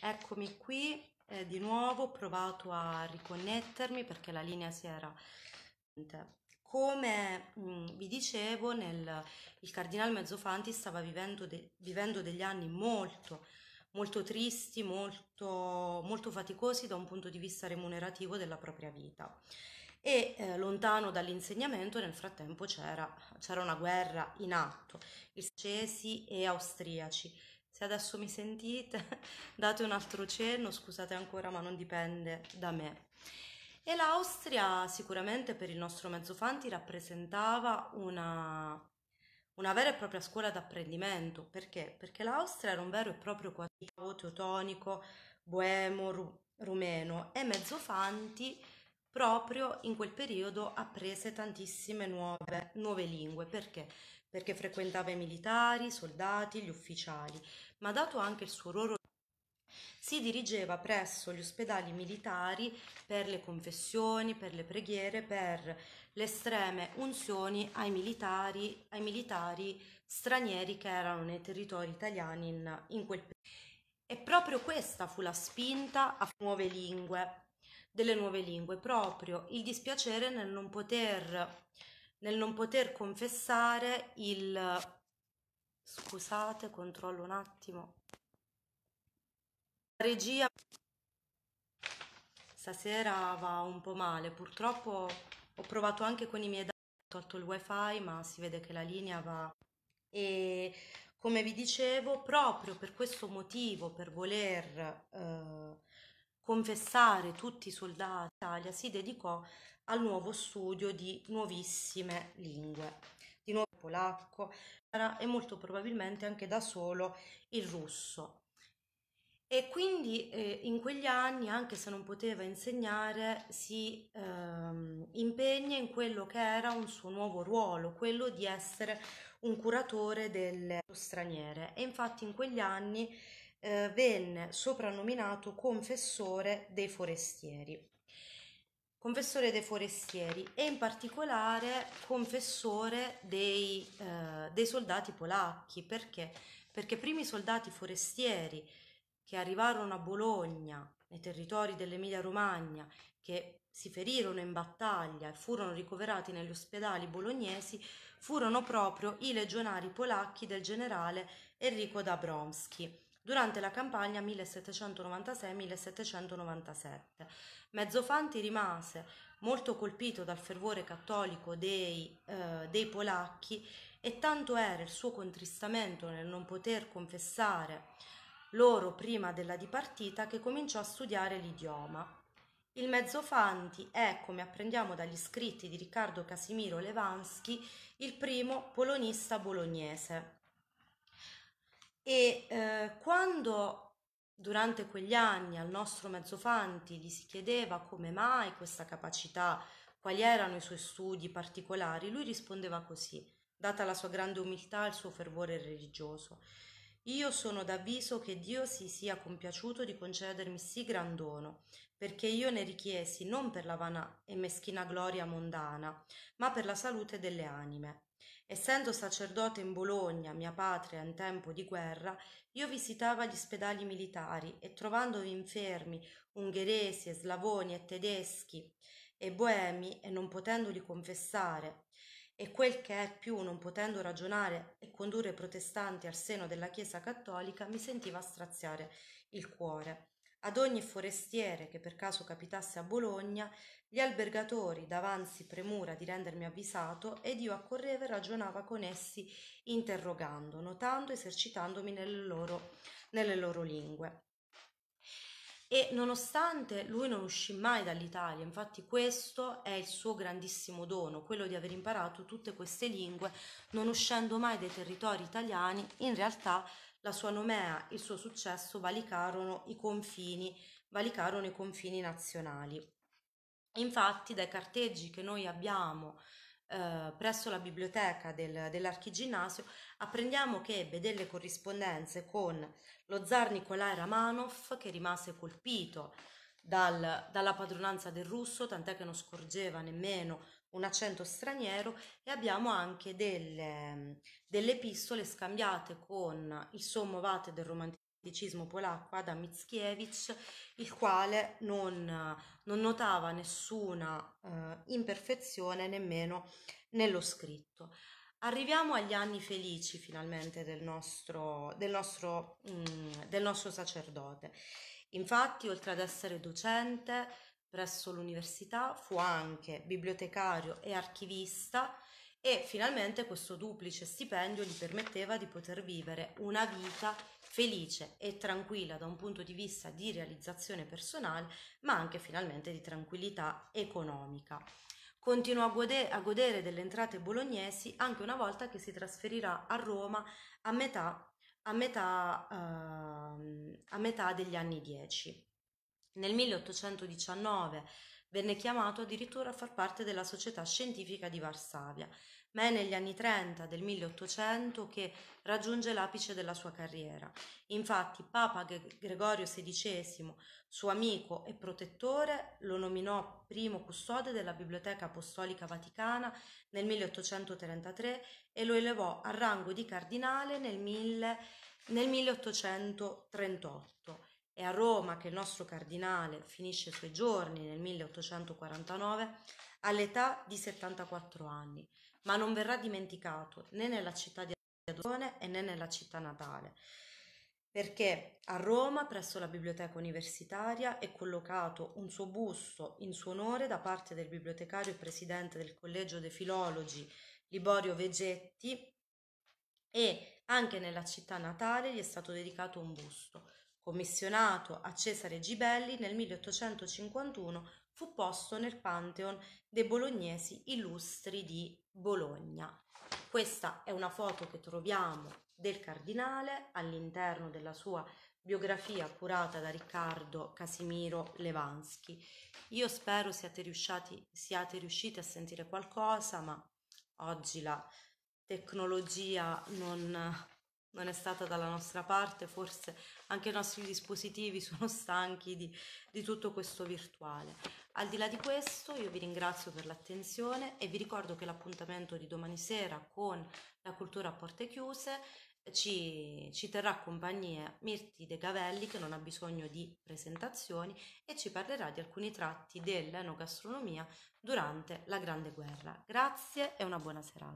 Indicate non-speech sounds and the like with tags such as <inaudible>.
Eccomi qui eh, di nuovo, ho provato a riconnettermi perché la linea si era... Come mh, mm, vi dicevo, nel, il cardinale Mezzofanti stava vivendo, de, vivendo degli anni molto, molto tristi, molto, molto faticosi da un punto di vista remunerativo della propria vita e eh, lontano dall'insegnamento nel frattempo c'era, una guerra in atto, il cesi e austriaci se adesso mi sentite, <laughs> date un altro cenno, scusate ancora, ma non dipende da me. E l'Austria sicuramente per il nostro Mezzofanti rappresentava una, una vera e propria scuola d'apprendimento. Perché? Perché l'Austria era un vero e proprio quattro teutonico, boemo, ru- rumeno e Mezzofanti proprio in quel periodo apprese tantissime nuove, nuove lingue. Perché? perché frequentava i militari, i soldati, gli ufficiali, ma dato anche il suo ruolo si dirigeva presso gli ospedali militari per le confessioni, per le preghiere, per le estreme unzioni ai militari, ai militari stranieri che erano nei territori italiani in, in quel periodo. E proprio questa fu la spinta a nuove lingue, delle nuove lingue, proprio il dispiacere nel non poter nel non poter confessare il... Scusate, controllo un attimo. La regia stasera va un po' male, purtroppo ho provato anche con i miei dati, ho tolto il wifi, ma si vede che la linea va... E come vi dicevo, proprio per questo motivo, per voler eh, confessare tutti i soldati, Italia si dedicò al nuovo studio di nuovissime lingue, di nuovo il polacco e molto probabilmente anche da solo il russo. E quindi eh, in quegli anni, anche se non poteva insegnare, si ehm, impegna in quello che era un suo nuovo ruolo, quello di essere un curatore delle straniere. E infatti in quegli anni eh, venne soprannominato confessore dei forestieri confessore dei forestieri e in particolare confessore dei, eh, dei soldati polacchi. Perché? Perché i primi soldati forestieri che arrivarono a Bologna, nei territori dell'Emilia-Romagna, che si ferirono in battaglia e furono ricoverati negli ospedali bolognesi, furono proprio i legionari polacchi del generale Enrico Dabromski durante la campagna 1796-1797. Mezzofanti rimase molto colpito dal fervore cattolico dei, eh, dei polacchi e tanto era il suo contristamento nel non poter confessare loro prima della dipartita che cominciò a studiare l'idioma. Il Mezzofanti è, come apprendiamo dagli scritti di Riccardo Casimiro Levansky, il primo polonista bolognese. E eh, quando durante quegli anni al nostro Mezzofanti gli si chiedeva come mai questa capacità, quali erano i suoi studi particolari, lui rispondeva così, data la sua grande umiltà e il suo fervore religioso. Io sono d'avviso che Dio si sia compiaciuto di concedermi sì gran dono, perché io ne richiesi non per la vana e meschina gloria mondana, ma per la salute delle anime. Essendo sacerdote in Bologna, mia patria, in tempo di guerra, io visitava gli spedali militari e trovandovi infermi, ungheresi e slavoni e tedeschi e boemi e non potendoli confessare, e quel che è più non potendo ragionare e condurre protestanti al seno della Chiesa cattolica mi sentiva straziare il cuore. Ad ogni forestiere che per caso capitasse a Bologna, gli albergatori davanzi premura di rendermi avvisato ed io accorrevo e ragionava con essi interrogando, notando, esercitandomi nelle loro, nelle loro lingue e nonostante lui non uscì mai dall'Italia, infatti questo è il suo grandissimo dono, quello di aver imparato tutte queste lingue non uscendo mai dai territori italiani, in realtà la sua nomea, il suo successo valicarono i confini, valicarono i confini nazionali. Infatti dai carteggi che noi abbiamo eh, presso la biblioteca del, dell'archiginnasio apprendiamo che ebbe delle corrispondenze con lo zar Nikolai Ramanov che rimase colpito dal, dalla padronanza del russo, tant'è che non scorgeva nemmeno un accento straniero e abbiamo anche delle, delle epistole scambiate con il sommo vate del romanticismo Decimo polacco Adam Mickiewicz, il quale non, non notava nessuna eh, imperfezione nemmeno nello scritto. Arriviamo agli anni felici finalmente del nostro, del nostro, mh, mm, del nostro sacerdote. Infatti, oltre ad essere docente presso l'università, fu anche bibliotecario e archivista e finalmente questo duplice stipendio gli permetteva di poter vivere una vita felice e tranquilla da un punto di vista di realizzazione personale, ma anche finalmente di tranquillità economica. Continua a, gode- a godere delle entrate bolognesi anche una volta che si trasferirà a Roma a metà, a metà, uh, a metà degli anni 10. Nel 1819 venne chiamato addirittura a far parte della Società Scientifica di Varsavia, ma è negli anni 30 del 1800 che raggiunge l'apice della sua carriera. Infatti Papa Gregorio XVI, suo amico e protettore, lo nominò primo custode della Biblioteca Apostolica Vaticana nel 1833 e lo elevò al rango di cardinale nel, 1838. È a Roma che il nostro cardinale finisce i suoi giorni nel 1849 all'età di 74 anni ma non verrà dimenticato né nella città di Adone né nella città natale perché a Roma, presso la biblioteca universitaria, è collocato un suo busto in suo onore da parte del bibliotecario e presidente del Collegio dei Filologi Liborio Vegetti e anche nella città natale gli è stato dedicato un busto. Commissionato a Cesare Gibelli nel 1851, fu posto nel Pantheon dei bolognesi illustri di Bologna. Questa è una foto che troviamo del cardinale all'interno della sua biografia curata da Riccardo Casimiro Levansky. Io spero siate, riusciti, siate riusciti a sentire qualcosa, ma oggi la tecnologia non non è stata dalla nostra parte, forse anche i nostri dispositivi <laughs> sono stanchi di, di, tutto questo virtuale. Al di là di questo io vi ringrazio per l'attenzione e vi ricordo che l'appuntamento di domani sera con la cultura a porte chiuse ci, ci terrà compagnia Mirti De Gavelli che non ha bisogno di presentazioni e ci parlerà di alcuni tratti dell'enogastronomia durante la Grande Guerra. Grazie e una buona serata.